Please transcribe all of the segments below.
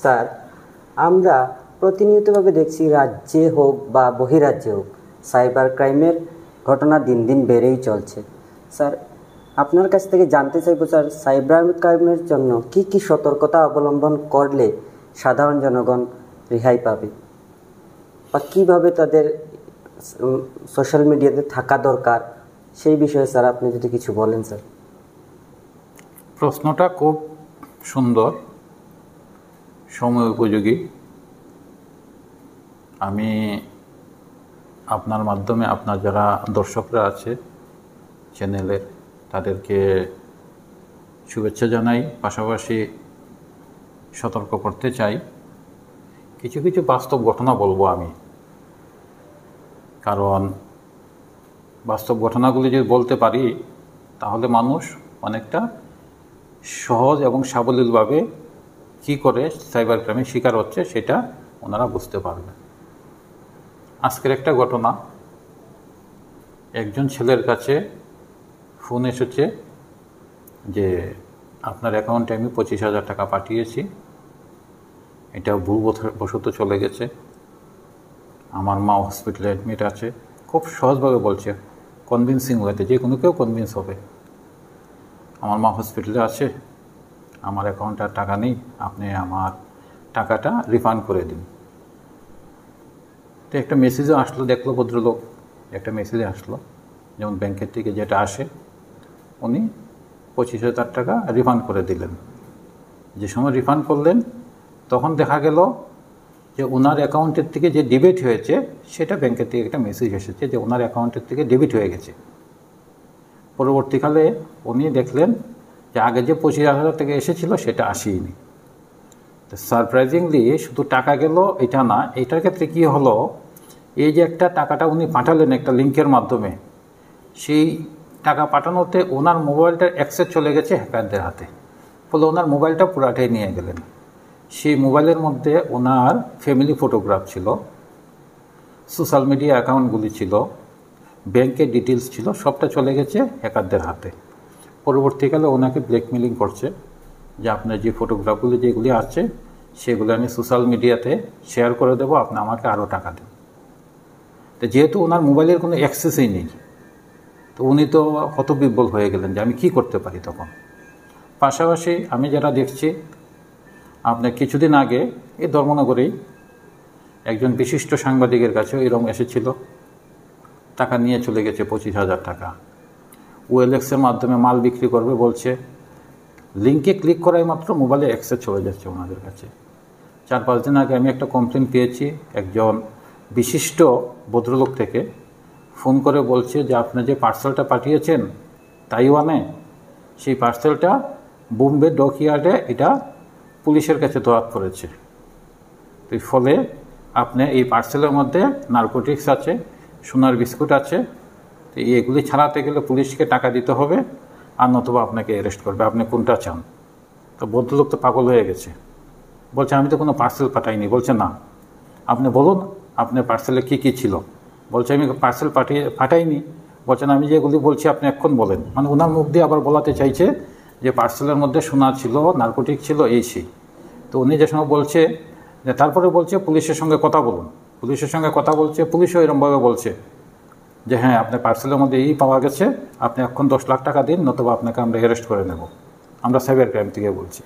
Sir আমরা প্রতিনিয়তভাবে দেখছি রাজ্যে হোক বা বহিরাজ্যে হোক সাইবার ক্রাইমের ঘটনা দিন দিন বেড়েই চলছে স্যার আপনার কাছ থেকে জানতে চাইবো স্যার সাইবার ক্রাইমের জন্য কি কি সতর্কতা অবলম্বন করলে সাধারণ জনগণ রেহাই পাবে বা কীভাবে তাদের সোশ্যাল মিডিয়াতে থাকা দরকার সেই বিষয়ে স্যার আপনি যদি কিছু বলেন স্যার প্রশ্নটা খুব সুন্দর সময় উপযোগী আমি আপনার মাধ্যমে আপনার যারা দর্শকরা আছে চ্যানেলের তাদেরকে শুভেচ্ছা জানাই পাশাপাশি সতর্ক করতে চাই কিছু কিছু বাস্তব ঘটনা বলবো আমি কারণ বাস্তব ঘটনাগুলি যদি বলতে পারি তাহলে মানুষ অনেকটা সহজ এবং সাবলীলভাবে কী করে সাইবার ক্রাইমের শিকার হচ্ছে সেটা ওনারা বুঝতে পারবে আজকের একটা ঘটনা একজন ছেলের কাছে ফোন এসেছে যে আপনার অ্যাকাউন্টে আমি পঁচিশ হাজার টাকা পাঠিয়েছি এটা ভুলবশত চলে গেছে আমার মা হসপিটালে অ্যাডমিট আছে খুব সহজভাবে বলছে কনভিন্সিং ওয়েতে যে কোনো কেউ কনভিন্স হবে আমার মা হসপিটালে আছে আমার অ্যাকাউন্টে আর টাকা নেই আপনি আমার টাকাটা রিফান্ড করে দিন তো একটা মেসেজও আসলো দেখলো ভদ্রলোক একটা মেসেজ আসলো যেমন ব্যাংকের থেকে যেটা আসে উনি পঁচিশ হাজার টাকা রিফান্ড করে দিলেন যে সময় রিফান্ড করলেন তখন দেখা গেল যে ওনার অ্যাকাউন্টের থেকে যে ডেবিট হয়েছে সেটা ব্যাংকের থেকে একটা মেসেজ এসেছে যে ওনার অ্যাকাউন্টের থেকে ডেবিট হয়ে গেছে পরবর্তীকালে উনি দেখলেন যে আগে যে পঁচিশ হাজার থেকে এসেছিলো সেটা আসেইনি তো সারপ্রাইজিংলি শুধু টাকা গেল এটা না এটার ক্ষেত্রে কি হলো এই যে একটা টাকাটা উনি পাঠালেন একটা লিঙ্কের মাধ্যমে সেই টাকা পাঠানোতে ওনার মোবাইলটার অ্যাক্সেস চলে গেছে হ্যাকারদের হাতে ফলে ওনার মোবাইলটা পুরাটাই নিয়ে গেলেন সেই মোবাইলের মধ্যে ওনার ফ্যামিলি ফটোগ্রাফ ছিল সোশ্যাল মিডিয়া অ্যাকাউন্টগুলি ছিল ব্যাংকের ডিটেলস ছিল সবটা চলে গেছে হ্যাকারদের হাতে পরবর্তীকালে ওনাকে ব্ল্যাকমেলিং করছে যে আপনার যে ফটোগ্রাফগুলো যেগুলি আসছে সেগুলো আমি সোশ্যাল মিডিয়াতে শেয়ার করে দেবো আপনি আমাকে আরও টাকা দেন তো যেহেতু ওনার মোবাইলের কোনো অ্যাক্সেসই নেই তো উনি তো হতবিব্বল হয়ে গেলেন যে আমি কি করতে পারি তখন পাশাপাশি আমি যারা দেখছি আপনার কিছুদিন আগে এই ধর্মনগরেই একজন বিশিষ্ট সাংবাদিকের কাছে এরম এসেছিল টাকা নিয়ে চলে গেছে পঁচিশ হাজার টাকা ওয়েলএক্সের মাধ্যমে মাল বিক্রি করবে বলছে লিঙ্কে ক্লিক করাই মাত্র মোবাইলে অ্যাক্সেস চলে যাচ্ছে ওনাদের কাছে চার পাঁচ দিন আগে আমি একটা কমপ্লেন পেয়েছি একজন বিশিষ্ট ভদ্রলোক থেকে ফোন করে বলছে যে আপনি যে পার্সেলটা পাঠিয়েছেন তাইওয়ানে সেই পার্সেলটা বোম্বে ডকইয়ার্ডে এটা পুলিশের কাছে ধরা পড়েছে তো ফলে আপনি এই পার্সেলের মধ্যে নার্কোটিক্স আছে সোনার বিস্কুট আছে তো এগুলি ছাড়াতে গেলে পুলিশকে টাকা দিতে হবে আর নতুবা আপনাকে অ্যারেস্ট করবে আপনি কোনটা চান তো লোক তো পাগল হয়ে গেছে বলছে আমি তো কোনো পার্সেল পাঠাইনি বলছে না আপনি বলুন আপনার পার্সেলে কী কী ছিল বলছে আমি পার্সেল পাঠিয়ে পাঠাইনি বলছেন আমি যেগুলি বলছি আপনি এখন বলেন মানে ওনার মুখ দিয়ে আবার বলাতে চাইছে যে পার্সেলের মধ্যে সোনা ছিল নার্কোটিক ছিল এই সেই তো উনি যে সময় বলছে যে তারপরে বলছে পুলিশের সঙ্গে কথা বলুন পুলিশের সঙ্গে কথা বলছে পুলিশও এরমভাবে বলছে যে হ্যাঁ আপনার পার্সেলের মধ্যে এই পাওয়া গেছে আপনি এখন দশ লাখ টাকা দিন নতুবা আপনাকে আমরা অ্যারেস্ট করে নেব আমরা সাইবার ক্রাইম থেকে বলছি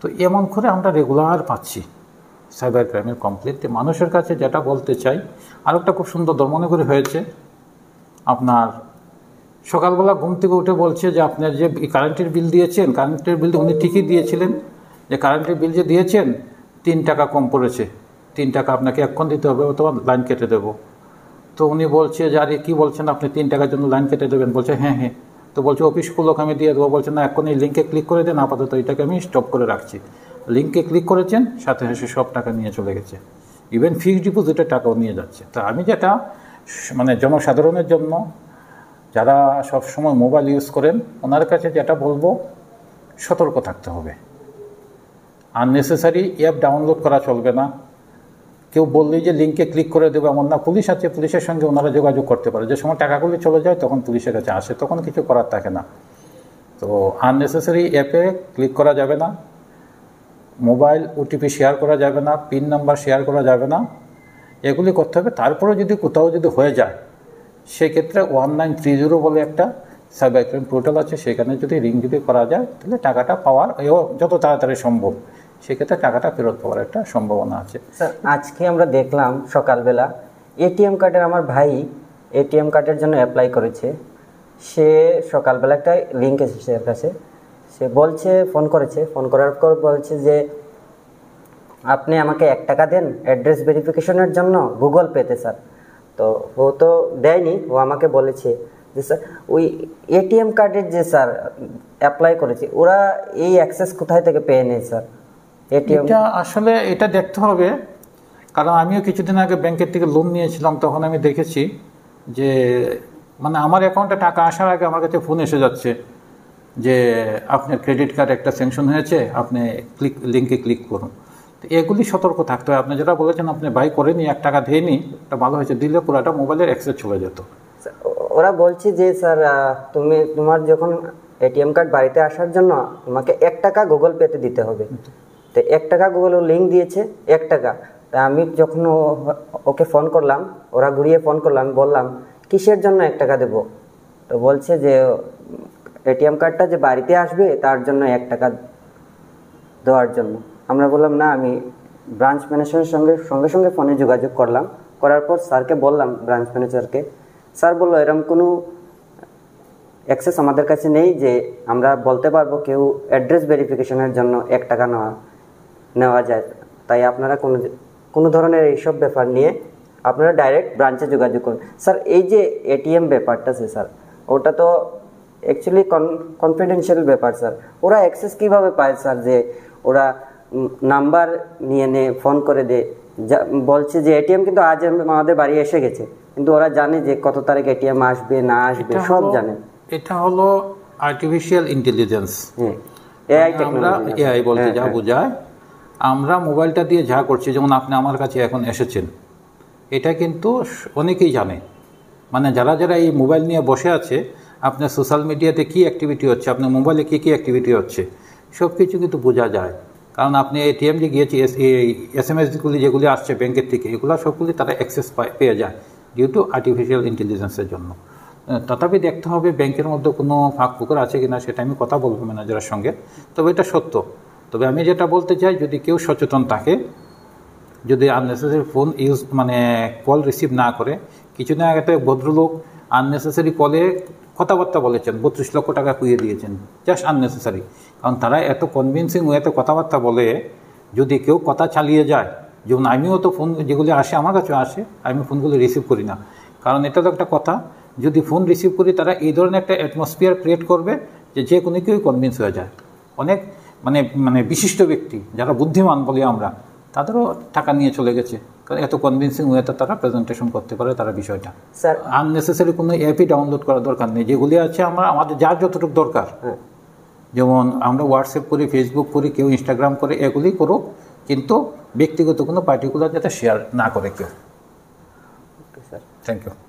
তো এমন করে আমরা রেগুলার পাচ্ছি সাইবার ক্রাইমের কমপ্লেন মানুষের কাছে যেটা বলতে চাই আরেকটা খুব সুন্দর করে হয়েছে আপনার সকালবেলা ঘুম থেকে উঠে বলছে যে আপনার যে কারেন্টের বিল দিয়েছেন কারেন্টের বিল উনি ঠিকই দিয়েছিলেন যে কারেন্টের বিল যে দিয়েছেন তিন টাকা কম পড়েছে তিন টাকা আপনাকে এক্ষণ দিতে হবে অথবা লাইন কেটে দেবো তো উনি বলছে যে আরে কী বলছেন আপনি তিন টাকার জন্য লাইন কেটে দেবেন বলছে হ্যাঁ হ্যাঁ তো বলছে অফিস খুলক আমি দিয়ে দেবো বলছে না এখন এই লিঙ্কে ক্লিক করে দেন আপাতত এটাকে আমি স্টপ করে রাখছি লিঙ্কে ক্লিক করেছেন সাথে সাথে সব টাকা নিয়ে চলে গেছে ইভেন ফিক্সড ডিপোজিটের টাকাও নিয়ে যাচ্ছে তা আমি যেটা মানে জনসাধারণের জন্য যারা সব সময় মোবাইল ইউজ করেন ওনার কাছে যেটা বলবো সতর্ক থাকতে হবে আননেসেসারি অ্যাপ ডাউনলোড করা চলবে না কেউ বললেই যে লিঙ্কে ক্লিক করে দেবে এমন না পুলিশ আছে পুলিশের সঙ্গে ওনারা যোগাযোগ করতে পারে যে সময় টাকাগুলি চলে যায় তখন পুলিশের কাছে আসে তখন কিছু করার থাকে না তো আননেসেসারি অ্যাপে ক্লিক করা যাবে না মোবাইল ওটিপি শেয়ার করা যাবে না পিন নাম্বার শেয়ার করা যাবে না এগুলি করতে হবে তারপরে যদি কোথাও যদি হয়ে যায় সেক্ষেত্রে ওয়ান নাইন থ্রি জিরো বলে একটা সাইবার ক্রাইম পোর্টাল আছে সেখানে যদি রিং যদি করা যায় তাহলে টাকাটা পাওয়ার এও যত তাড়াতাড়ি সম্ভব সেক্ষেত্রে টাকাটা ফেরত পাওয়ার একটা সম্ভাবনা আছে স্যার আজকে আমরা দেখলাম সকালবেলা এটিএম কার্ডের আমার ভাই এটিএম কার্ডের জন্য অ্যাপ্লাই করেছে সে সকালবেলা একটা লিঙ্ক এসেছে এর কাছে সে বলছে ফোন করেছে ফোন করার পর বলছে যে আপনি আমাকে এক টাকা দেন অ্যাড্রেস ভেরিফিকেশনের জন্য গুগল পেতে স্যার তো ও তো দেয়নি ও আমাকে বলেছে যে স্যার ওই এটিএম কার্ডের যে স্যার অ্যাপ্লাই করেছে ওরা এই অ্যাক্সেস কোথায় থেকে পেয়ে নেয় স্যার এটা আসলে এটা দেখতে হবে কারণ আমিও কিছুদিন আগে ব্যাংকের থেকে লোন নিয়েছিলাম তখন আমি দেখেছি যে মানে আমার অ্যাকাউন্টে টাকা আসার আগে আমার কাছে ফোন এসে যাচ্ছে যে আপনার ক্রেডিট কার্ড একটা স্যাংশন হয়েছে আপনি ক্লিক লিঙ্কে ক্লিক করুন তো এগুলি সতর্ক থাকতে হবে আপনি যেটা বলেছেন আপনি বাই করেনি এক টাকা দিয়ে নি এটা ভালো হয়েছে দিলে পুরোটা মোবাইলের অ্যাক্সেস চলে যেত ওরা বলছে যে স্যার তুমি তোমার যখন এটিএম কার্ড বাড়িতে আসার জন্য তোমাকে এক টাকা গুগল পেতে দিতে হবে তো এক টাকা গুগল লিঙ্ক দিয়েছে এক টাকা তা আমি যখন ওকে ফোন করলাম ওরা ঘুরিয়ে ফোন করলাম বললাম কিসের জন্য এক টাকা দেবো তো বলছে যে এটিএম কার্ডটা যে বাড়িতে আসবে তার জন্য এক টাকা দেওয়ার জন্য আমরা বললাম না আমি ব্রাঞ্চ ম্যানেজারের সঙ্গে সঙ্গে সঙ্গে ফোনে যোগাযোগ করলাম করার পর স্যারকে বললাম ব্রাঞ্চ ম্যানেজারকে স্যার বললো এরম কোনো অ্যাক্সেস আমাদের কাছে নেই যে আমরা বলতে পারবো কেউ অ্যাড্রেস ভেরিফিকেশনের জন্য এক টাকা নেওয়া নেওয়া যায় তাই আপনারা কোনো কোনো ধরনের এইসব ব্যাপার নিয়ে আপনারা ডাইরেক্ট ব্রাঞ্চে যোগাযোগ করুন স্যার এই যে এটিএম ব্যাপারটা আছে স্যার ওটা তো অ্যাকচুয়ালি কনফিডেন্সিয়াল ব্যাপার স্যার ওরা অ্যাক্সেস কীভাবে পায় স্যার যে ওরা নাম্বার নিয়ে নে ফোন করে দে বলছে যে এটিএম কিন্তু আজ আমাদের বাড়ি এসে গেছে কিন্তু ওরা জানে যে কত তারিখ এটিএম আসবে না আসবে সব জানে এটা হলো artificial intelligence AI technology AI বলতে হ্যাঁ, যা হ্যাঁ। বোঝায় আমরা মোবাইলটা দিয়ে যা করছি যেমন আপনি আমার কাছে এখন এসেছেন এটা কিন্তু অনেকেই জানে মানে যারা যারা এই মোবাইল নিয়ে বসে আছে আপনার সোশ্যাল মিডিয়াতে কী অ্যাক্টিভিটি হচ্ছে আপনার মোবাইলে কী কী অ্যাক্টিভিটি হচ্ছে সব কিছু কিন্তু বোঝা যায় কারণ আপনি এটিএম যে গিয়েছি এস এম এসগুলি যেগুলি আসছে ব্যাংকের থেকে এগুলো সবগুলি তারা অ্যাক্সেস পেয়ে যায় ডিউ টু আর্টিফিশিয়াল ইন্টেলিজেন্সের জন্য তথাপি দেখতে হবে ব্যাংকের মধ্যে কোনো ফাঁক পুকুর আছে কি না সেটা আমি কথা বলবো ম্যানেজারের সঙ্গে তবে এটা সত্য তবে আমি যেটা বলতে চাই যদি কেউ সচেতন থাকে যদি আননেসেসারি ফোন ইউজ মানে কল রিসিভ না করে কিছুদিন আগে তো ভদ্রলোক আননেসেসারি কলে কথাবার্তা বলেছেন বত্রিশ লক্ষ টাকা কুইয়ে দিয়েছেন জাস্ট আননেসেসারি কারণ তারা এত কনভিনসিং ওয়েতে কথাবার্তা বলে যদি কেউ কথা চালিয়ে যায় যেমন আমিও তো ফোন যেগুলি আসে আমার কাছে আসে আমি ফোনগুলি রিসিভ করি না কারণ এটা তো একটা কথা যদি ফোন রিসিভ করি তারা এই ধরনের একটা অ্যাটমসফিয়ার ক্রিয়েট করবে যে যে কোনো কেউ কনভিন্স হয়ে যায় অনেক মানে মানে বিশিষ্ট ব্যক্তি যারা বুদ্ধিমান বলি আমরা তাদেরও টাকা নিয়ে চলে গেছে কারণ এত কনভিনসিং ওয়েতে তারা প্রেজেন্টেশন করতে পারে তারা বিষয়টা স্যার আননেসেসারি কোনো অ্যাপই ডাউনলোড করার দরকার নেই যেগুলি আছে আমরা আমাদের যার যতটুকু দরকার যেমন আমরা হোয়াটসঅ্যাপ করি ফেসবুক করি কেউ ইনস্টাগ্রাম করে এগুলি করুক কিন্তু ব্যক্তিগত কোনো পার্টিকুলার যাতে শেয়ার না করে কেউ স্যার থ্যাংক ইউ